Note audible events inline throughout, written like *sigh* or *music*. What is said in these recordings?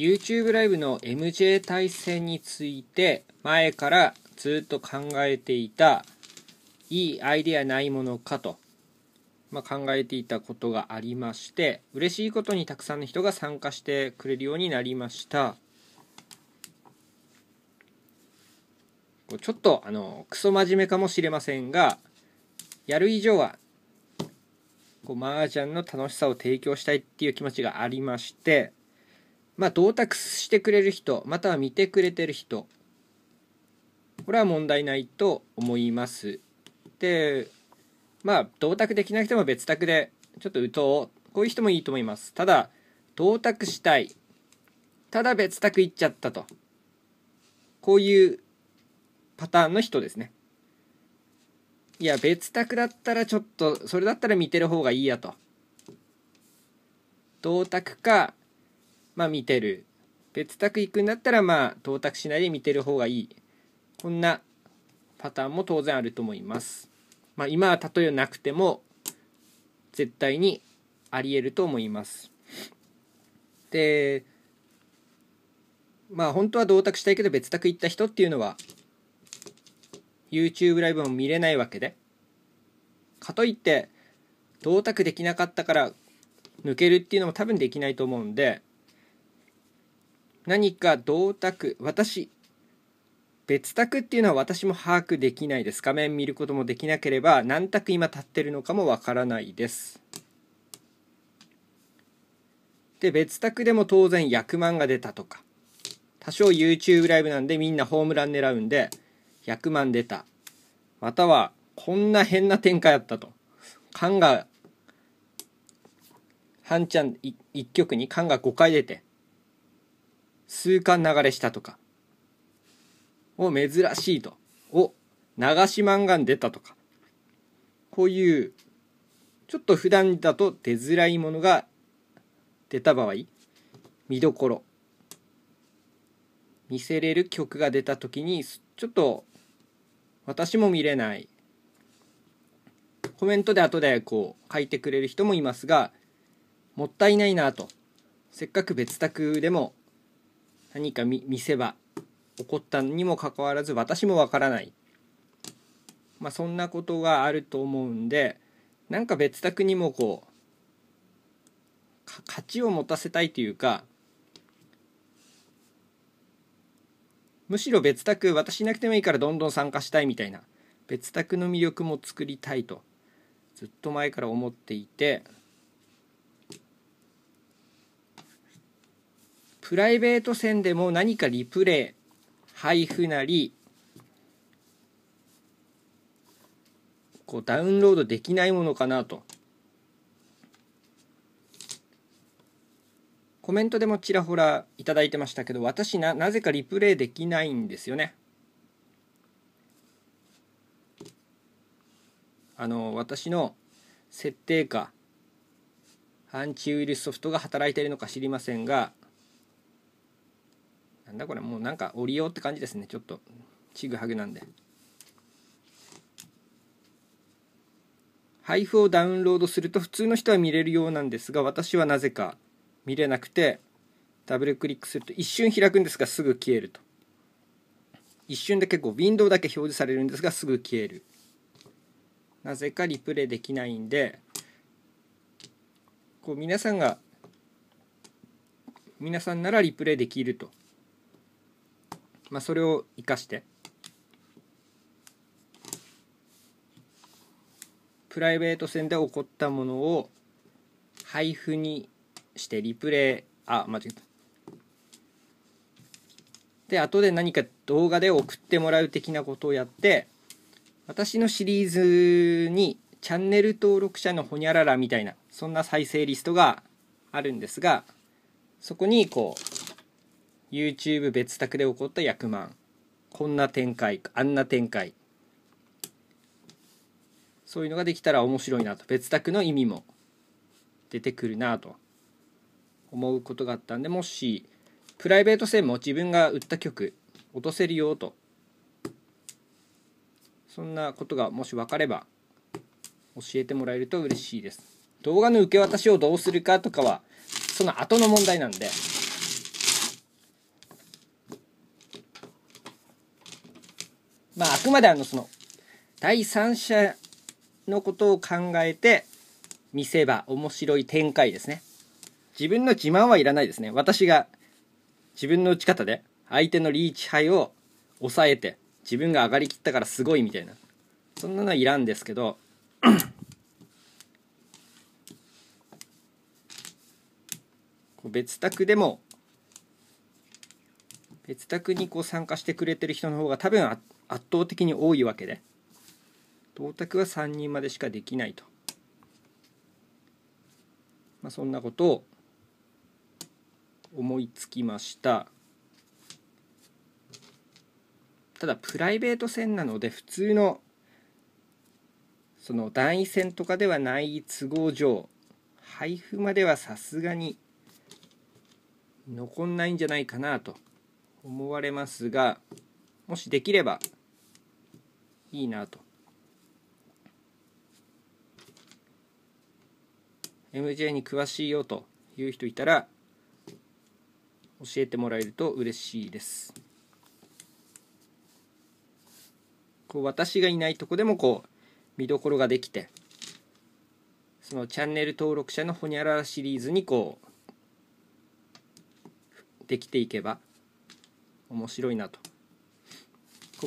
YouTube ライブの MJ 対戦について前からずっと考えていたいいアイデアないものかと、まあ、考えていたことがありまして嬉しいことにたくさんの人が参加してくれるようになりましたちょっとあのクソ真面目かもしれませんがやる以上はこう麻雀の楽しさを提供したいっていう気持ちがありましてまあ、到達してくれる人または見てくれてる人これは問題ないと思いますでまあ到達できなくても別宅でちょっと打とうこういう人もいいと思いますただ到達したいただ別宅行っちゃったとこういうパターンの人ですねいや別宅だったらちょっとそれだったら見てる方がいいやと銅卓かまあ見てる別宅行くんだったらまあ到達しないで見てる方がいいこんなパターンも当然あると思いますまあ今は例えなくても絶対にありえると思いますでまあ本当は同卓したいけど別宅行った人っていうのは YouTube ライブも見れないわけでかといって同卓できなかったから抜けるっていうのも多分できないと思うんで何か同卓私別卓っていうのは私も把握できないです画面見ることもできなければ何択今立ってるのかもわからないですで別卓でも当然役満が出たとか多少 YouTube ライブなんでみんなホームラン狙うんで役満万出たまたはこんな変な展開やったと缶が半ちゃん1曲に缶が5回出て数巻流れしたとかを珍しいとを流し漫画に出たとかこういうちょっと普段だと出づらいものが出た場合見どころ見せれる曲が出た時にちょっと私も見れないコメントで後でこう書いてくれる人もいますがもったいないなとせっかく別宅でも何か見せば起こったにもかかわらず私もわからない、まあ、そんなことがあると思うんでなんか別宅にもこう価値を持たせたいというかむしろ別宅私いなくてもいいからどんどん参加したいみたいな別宅の魅力も作りたいとずっと前から思っていてプライベート線でも何かリプレイ配布なりこうダウンロードできないものかなとコメントでもちらほら頂いてましたけど私ななぜかリプレイできないんですよねあの私の設定かアンチウイルスソフトが働いているのか知りませんがなんだこれもうなんか折りようって感じですねちょっとちぐはぐなんで配布をダウンロードすると普通の人は見れるようなんですが私はなぜか見れなくてダブルクリックすると一瞬開くんですがすぐ消えると一瞬で結構ウィンドウだけ表示されるんですがすぐ消えるなぜかリプレイできないんでこう皆さんが皆さんならリプレイできるとまあ、それを生かしてプライベート線で起こったものを配布にしてリプレイあ間違えたで後で何か動画で送ってもらう的なことをやって私のシリーズにチャンネル登録者のほにゃららみたいなそんな再生リストがあるんですがそこにこう YouTube 別宅で起こった役満こんな展開あんな展開そういうのができたら面白いなと別宅の意味も出てくるなと思うことがあったんでもしプライベート線も自分が売った曲落とせるよとそんなことがもし分かれば教えてもらえると嬉しいです動画の受け渡しをどうするかとかはその後の問題なんでまあ、あくまであの、その、第三者のことを考えて見せば面白い展開ですね。自分の自慢はいらないですね。私が自分の打ち方で相手のリーチ杯を抑えて自分が上がりきったからすごいみたいな。そんなのはいらんですけど、*clears throat* 別宅でも別宅にこう参加してくれてる人の方が多分圧倒的に多いわけで到達は3人までしかできないと、まあ、そんなことを思いつきましたただプライベート戦なので普通のその団位戦とかではない都合上配布まではさすがに残んないんじゃないかなと思われますがもしできればいいなと MJ に詳しいよという人いたら教えてもらえると嬉しいですこう私がいないとこでもこう見どころができてそのチャンネル登録者のホニャララシリーズにこうできていけば面白いなと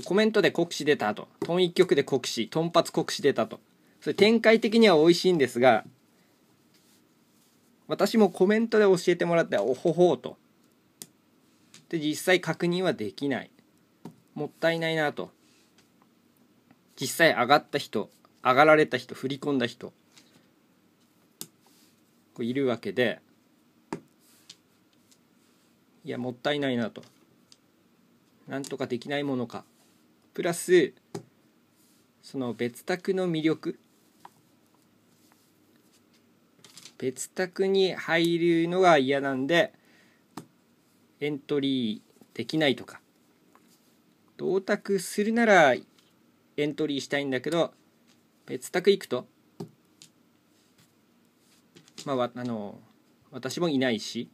コメントで酷使出たとトン一曲で酷使トンパツ酷使出たとそれ展開的には美味しいんですが私もコメントで教えてもらっておほほうとで実際確認はできないもったいないなと実際上がった人上がられた人振り込んだ人いるわけでいやもったいないなとなんとかできないものかプラスその別宅の魅力別宅に入るのが嫌なんでエントリーできないとか同卓するならエントリーしたいんだけど別宅行くとまああの私もいないし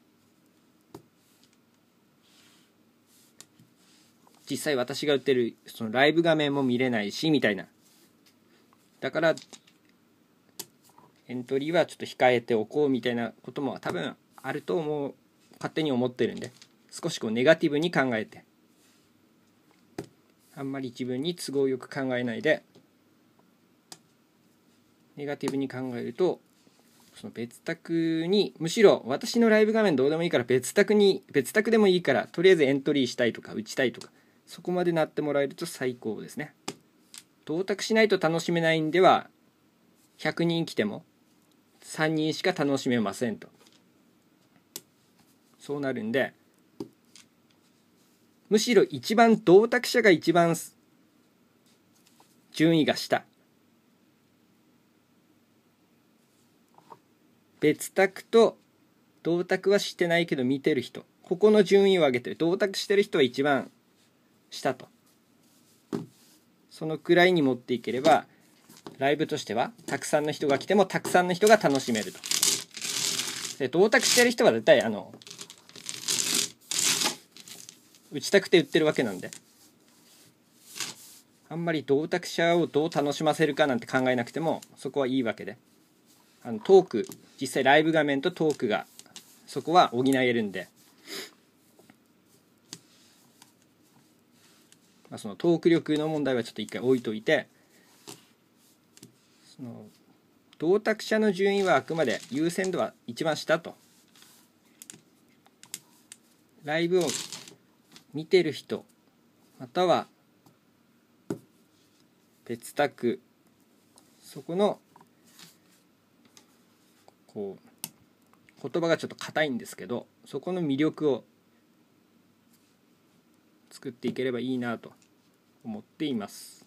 実際私が売ってるそのライブ画面も見れないしみたいなだからエントリーはちょっと控えておこうみたいなことも多分あると思う勝手に思ってるんで少しこうネガティブに考えてあんまり自分に都合よく考えないでネガティブに考えるとその別宅にむしろ私のライブ画面どうでもいいから別宅に別宅でもいいからとりあえずエントリーしたいとか打ちたいとかそこまでなってもらえると最高ですね到達しないと楽しめないんでは100人来ても3人しか楽しめませんとそうなるんでむしろ一番同卓者が一番順位が下別卓と同卓はしてないけど見てる人ここの順位を上げてる同卓してる人は一番したとそのくらいに持っていければライブとしてはたくさんの人が来てもたくさんの人が楽しめるとで到達してる人は絶対あの打ちたくて売ってるわけなんであんまり同卓者をどう楽しませるかなんて考えなくてもそこはいいわけであのトーク実際ライブ画面とトークがそこは補えるんでまあ、そのトーク力の問題はちょっと一回置いといてその同卓者の順位はあくまで優先度は一番下とライブを見てる人または別宅そこのこう言葉がちょっと硬いんですけどそこの魅力を作っていければいいなと思っています、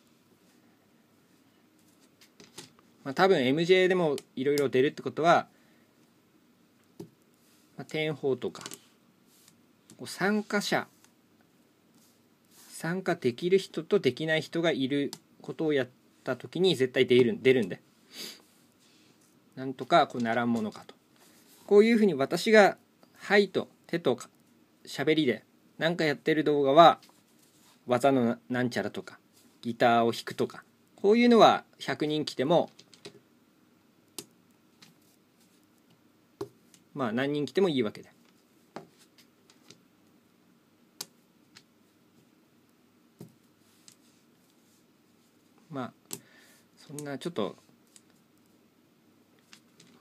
まあ、多分 MJ でもいろいろ出るってことは、まあ、天保とか参加者参加できる人とできない人がいることをやった時に絶対出る出るんでなんとかこうならんものかとこういうふうに私が「はい」と手と喋りで何かやってる動画は技のなんちゃらとかギターを弾くとかこういうのは100人来てもまあ何人来てもいいわけで。まあそんなちょっと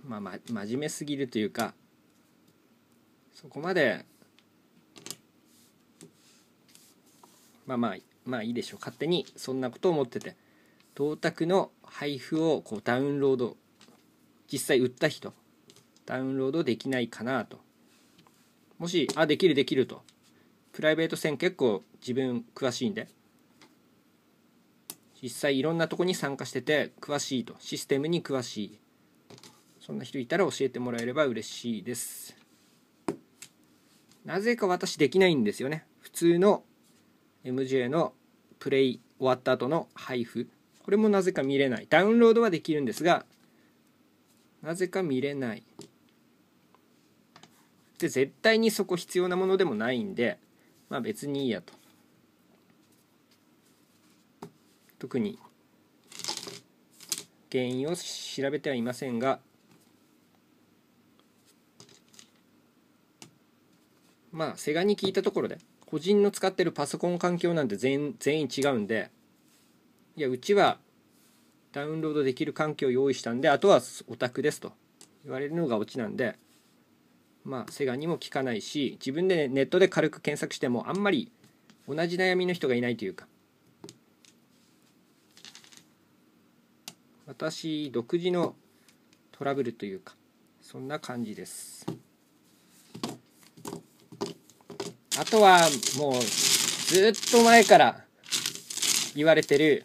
まあ、ま、真面目すぎるというかそこまでまあまあまあいいでしょう勝手にそんなことを思ってて銅鐸の配布をこうダウンロード実際売った人ダウンロードできないかなともしあできるできるとプライベート線結構自分詳しいんで実際いろんなとこに参加してて詳しいとシステムに詳しいそんな人いたら教えてもらえれば嬉しいですなぜか私できないんですよね普通の MJ のプレイ終わった後の配布これもなぜか見れないダウンロードはできるんですがなぜか見れないで絶対にそこ必要なものでもないんでまあ別にいいやと特に原因を調べてはいませんがまあセガに聞いたところで個人の使ってるパソコン環境なんて全全員違うんでいやうちはダウンロードできる環境を用意したんであとはオタクですと言われるのがオチなんでまあセガにも聞かないし自分でネットで軽く検索してもあんまり同じ悩みの人がいないというか私独自のトラブルというかそんな感じです。あとはもうずっと前から言われてる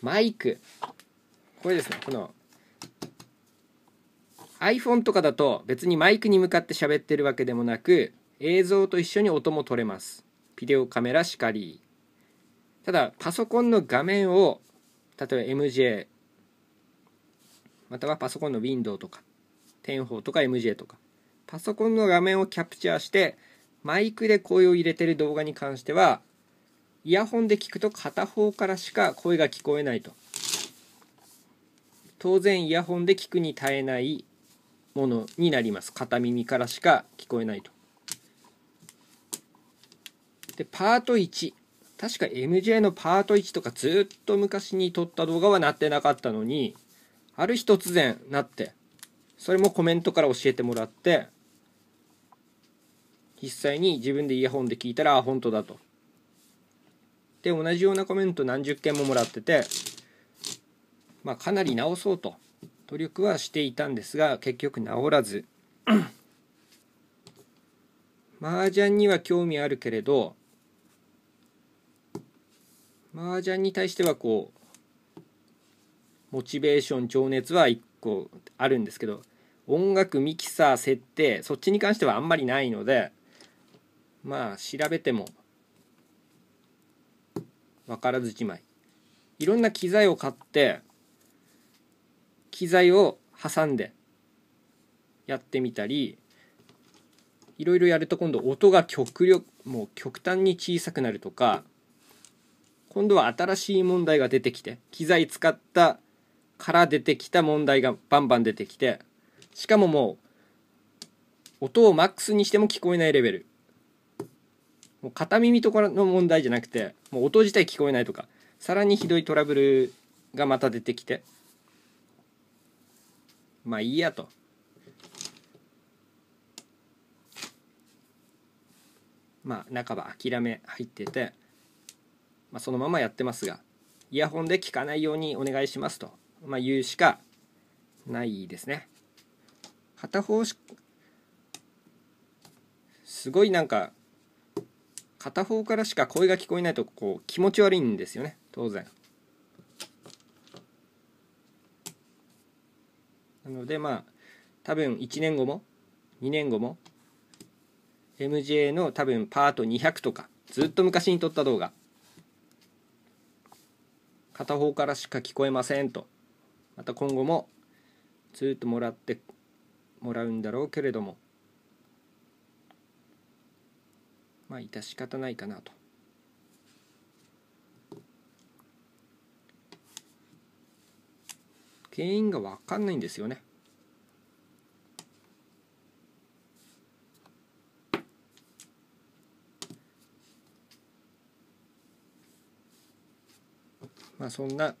マイクこれですねこの iPhone とかだと別にマイクに向かって喋ってるわけでもなく映像と一緒に音も取れますビデオカメラしかりただパソコンの画面を例えば MJ またはパソコンの w i n d o w とか10法とか MJ とかパソコンの画面をキャプチャーしてマイクで声を入れてる動画に関してはイヤホンで聞くと片方からしか声が聞こえないと当然イヤホンで聞くに耐えないものになります片耳からしか聞こえないとでパート1確か MJ のパート1とかずっと昔に撮った動画はなってなかったのにある日突然なってそれもコメントから教えてもらって実際に自分でイヤホンで聞いたら本当だとで同じようなコメント何十件ももらってて、まあ、かなり直そうと努力はしていたんですが結局直らず *coughs* 麻雀には興味あるけれど麻雀に対してはこうモチベーション情熱は1個あるんですけど音楽ミキサー設定そっちに関してはあんまりないのでまあ調べても分からずじまいいろんな機材を買って機材を挟んでやってみたりいろいろやると今度音が極力もう極端に小さくなるとか今度は新しい問題が出てきて機材使ったから出てきた問題がバンバン出てきてしかももう音をマックスにしても聞こえないレベルもう片耳とかの問題じゃなくてもう音自体聞こえないとかさらにひどいトラブルがまた出てきてまあいいやと。まあ、半ば諦め入ってて、まあ、そのままやってますがイヤホンで聞かないようにお願いしますと、まあ、言うしかないですね片方すごいなんか片方からしか声が聞こえないとこう気持ち悪いんですよね当然なのでまあ多分1年後も2年後も MJ の多分パート200とかずっと昔に撮った動画片方からしか聞こえませんとまた今後もずっともらってもらうんだろうけれどもまあ致し方ないかなと。原因が分かんないんですよね。まあそんな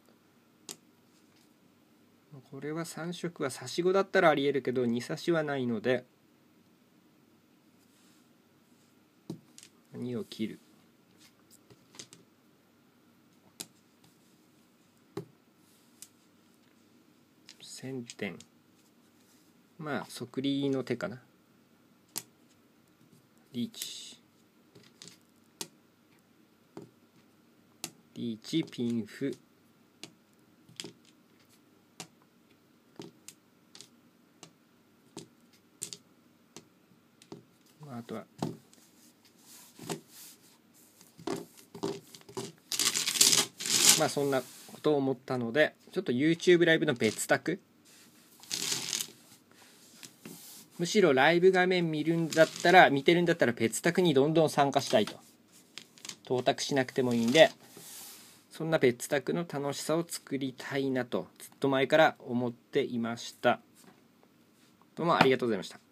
これは3色は差し子だったらありえるけど2差しはないので。2を切る点まあ即利の手かなリーチリーチピンフまああとはまあそんなことを思ったのでちょっと YouTube ライブの別宅むしろライブ画面見るんだったら見てるんだったら別宅にどんどん参加したいと到達しなくてもいいんでそんな別宅の楽しさを作りたいなとずっと前から思っていましたどうもありがとうございました